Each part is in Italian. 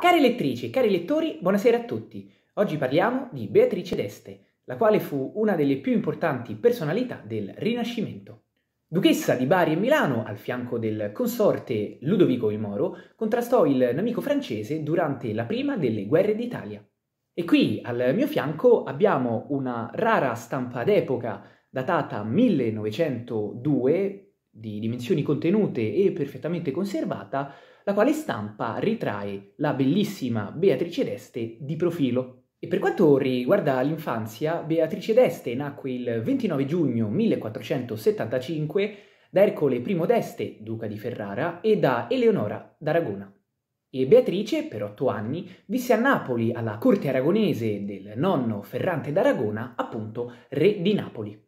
Cari lettrici, cari lettori, buonasera a tutti. Oggi parliamo di Beatrice d'Este, la quale fu una delle più importanti personalità del Rinascimento. Duchessa di Bari e Milano, al fianco del consorte Ludovico il Moro, contrastò il nemico francese durante la prima delle guerre d'Italia. E qui al mio fianco abbiamo una rara stampa d'epoca datata 1902 di dimensioni contenute e perfettamente conservata, la quale stampa ritrae la bellissima Beatrice d'Este di profilo. E per quanto riguarda l'infanzia, Beatrice d'Este nacque il 29 giugno 1475 da Ercole I d'Este, duca di Ferrara, e da Eleonora d'Aragona. E Beatrice, per otto anni, visse a Napoli alla corte aragonese del nonno Ferrante d'Aragona, appunto re di Napoli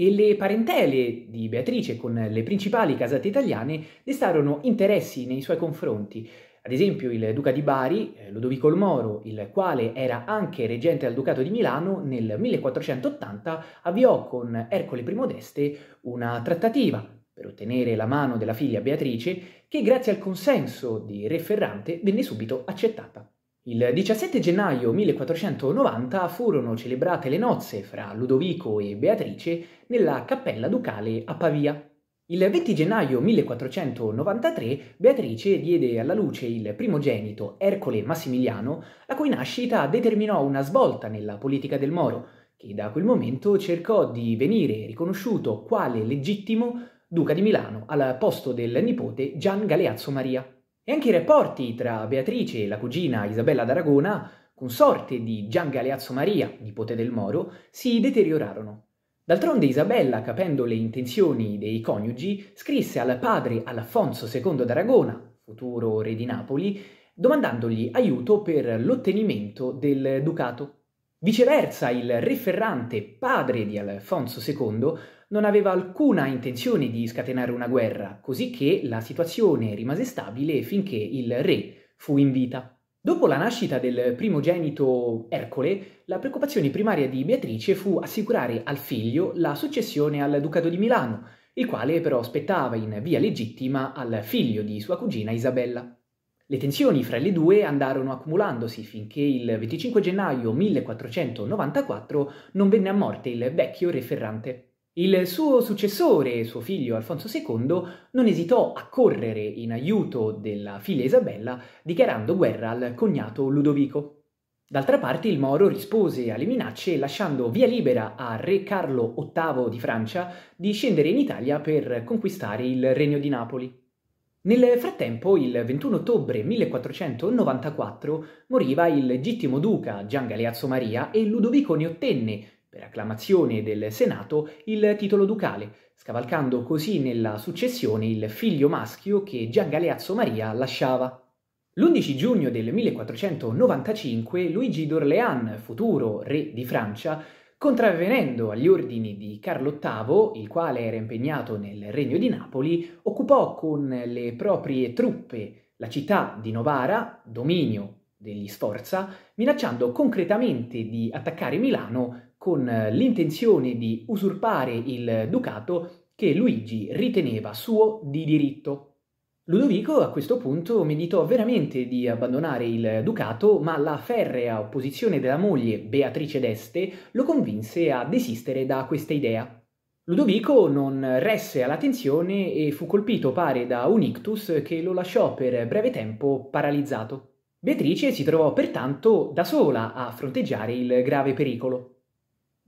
e le parentele di Beatrice con le principali casate italiane destarono interessi nei suoi confronti. Ad esempio il duca di Bari, eh, Ludovico il Moro, il quale era anche reggente al ducato di Milano, nel 1480 avviò con Ercole I d'Este una trattativa per ottenere la mano della figlia Beatrice, che grazie al consenso di re Ferrante venne subito accettata. Il 17 gennaio 1490 furono celebrate le nozze fra Ludovico e Beatrice nella cappella ducale a Pavia. Il 20 gennaio 1493 Beatrice diede alla luce il primogenito Ercole Massimiliano, la cui nascita determinò una svolta nella politica del Moro, che da quel momento cercò di venire riconosciuto quale legittimo duca di Milano al posto del nipote Gian Galeazzo Maria. E anche i rapporti tra Beatrice e la cugina Isabella d'Aragona, consorte di Gian Galeazzo Maria, nipote del Moro, si deteriorarono. D'altronde Isabella, capendo le intenzioni dei coniugi, scrisse al padre Alfonso II d'Aragona, futuro re di Napoli, domandandogli aiuto per l'ottenimento del ducato. Viceversa, il re Ferrante, padre di Alfonso II, non aveva alcuna intenzione di scatenare una guerra, così che la situazione rimase stabile finché il re fu in vita. Dopo la nascita del primogenito Ercole, la preoccupazione primaria di Beatrice fu assicurare al figlio la successione al ducato di Milano, il quale però spettava in via legittima al figlio di sua cugina Isabella. Le tensioni fra le due andarono accumulandosi finché il 25 gennaio 1494 non venne a morte il vecchio re Ferrante. Il suo successore, suo figlio Alfonso II, non esitò a correre in aiuto della figlia Isabella dichiarando guerra al cognato Ludovico. D'altra parte il Moro rispose alle minacce lasciando via libera a re Carlo VIII di Francia di scendere in Italia per conquistare il Regno di Napoli. Nel frattempo, il 21 ottobre 1494, moriva il legittimo duca Gian Galeazzo Maria e Ludovico ne ottenne per acclamazione del Senato, il titolo ducale, scavalcando così nella successione il figlio maschio che Gian Galeazzo Maria lasciava. L'11 giugno del 1495 Luigi d'Orléans, futuro re di Francia, contravvenendo agli ordini di Carlo VIII, il quale era impegnato nel regno di Napoli, occupò con le proprie truppe la città di Novara, dominio degli Sforza, minacciando concretamente di attaccare Milano con eh, l'intenzione di usurpare il ducato che Luigi riteneva suo di diritto. Ludovico a questo punto meditò veramente di abbandonare il ducato, ma la ferrea opposizione della moglie Beatrice d'Este lo convinse a desistere da questa idea. Ludovico non resse all'attenzione e fu colpito pare da un ictus che lo lasciò per breve tempo paralizzato. Beatrice si trovò pertanto da sola a fronteggiare il grave pericolo.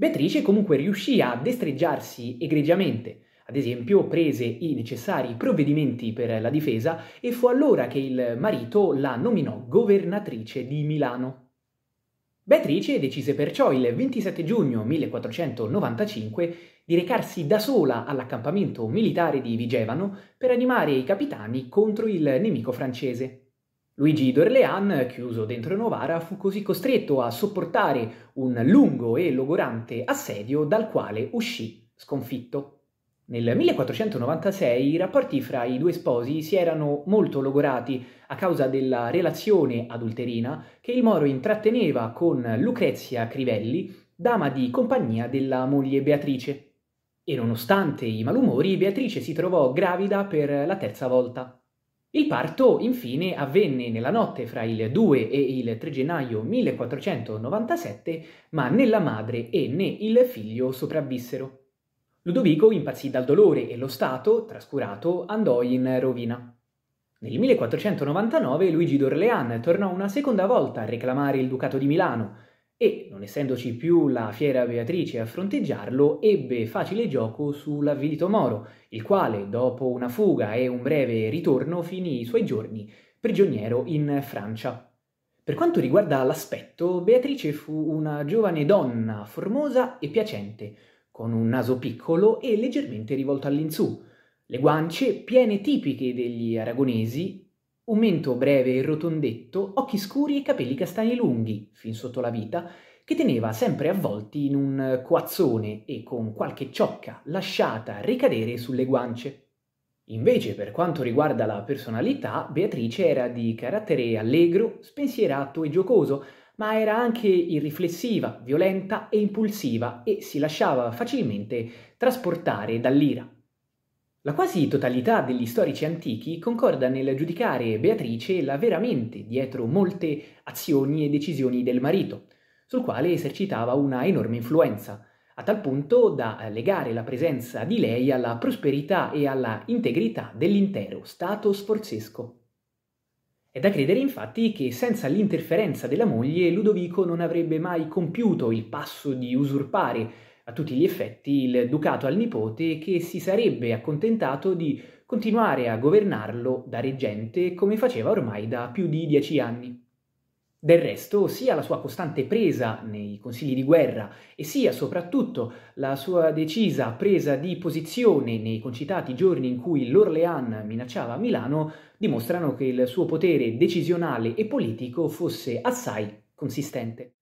Beatrice comunque riuscì a destreggiarsi egregiamente, ad esempio prese i necessari provvedimenti per la difesa e fu allora che il marito la nominò governatrice di Milano. Beatrice decise perciò il 27 giugno 1495 di recarsi da sola all'accampamento militare di Vigevano per animare i capitani contro il nemico francese. Luigi d'Orléans, chiuso dentro Novara, fu così costretto a sopportare un lungo e logorante assedio dal quale uscì sconfitto. Nel 1496 i rapporti fra i due sposi si erano molto logorati a causa della relazione adulterina che il Moro intratteneva con Lucrezia Crivelli, dama di compagnia della moglie Beatrice. E nonostante i malumori, Beatrice si trovò gravida per la terza volta. Il parto, infine, avvenne nella notte fra il 2 e il 3 gennaio 1497, ma né la madre e né il figlio sopravvissero. Ludovico impazzì dal dolore e lo Stato, trascurato, andò in rovina. Nel 1499 Luigi d'Orleans tornò una seconda volta a reclamare il Ducato di Milano, e, non essendoci più la fiera Beatrice a fronteggiarlo, ebbe facile gioco sull'avvilito Moro, il quale, dopo una fuga e un breve ritorno, finì i suoi giorni prigioniero in Francia. Per quanto riguarda l'aspetto, Beatrice fu una giovane donna formosa e piacente, con un naso piccolo e leggermente rivolto all'insù, le guance piene tipiche degli aragonesi un mento breve e rotondetto, occhi scuri e capelli castani lunghi, fin sotto la vita, che teneva sempre avvolti in un coazzone e con qualche ciocca lasciata ricadere sulle guance. Invece, per quanto riguarda la personalità, Beatrice era di carattere allegro, spensierato e giocoso, ma era anche irriflessiva, violenta e impulsiva e si lasciava facilmente trasportare dall'ira. La quasi totalità degli storici antichi concorda nel giudicare Beatrice la veramente dietro molte azioni e decisioni del marito, sul quale esercitava una enorme influenza, a tal punto da legare la presenza di lei alla prosperità e alla integrità dell'intero stato sforzesco. È da credere infatti che senza l'interferenza della moglie Ludovico non avrebbe mai compiuto il passo di usurpare a tutti gli effetti il ducato al nipote che si sarebbe accontentato di continuare a governarlo da reggente come faceva ormai da più di dieci anni. Del resto, sia la sua costante presa nei consigli di guerra e sia soprattutto la sua decisa presa di posizione nei concitati giorni in cui l'Orléans minacciava Milano dimostrano che il suo potere decisionale e politico fosse assai consistente.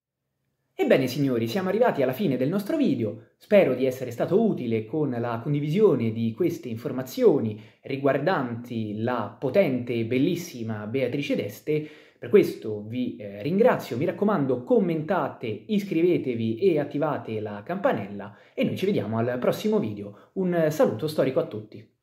Ebbene signori, siamo arrivati alla fine del nostro video, spero di essere stato utile con la condivisione di queste informazioni riguardanti la potente e bellissima Beatrice d'Este, per questo vi eh, ringrazio, mi raccomando commentate, iscrivetevi e attivate la campanella e noi ci vediamo al prossimo video. Un saluto storico a tutti!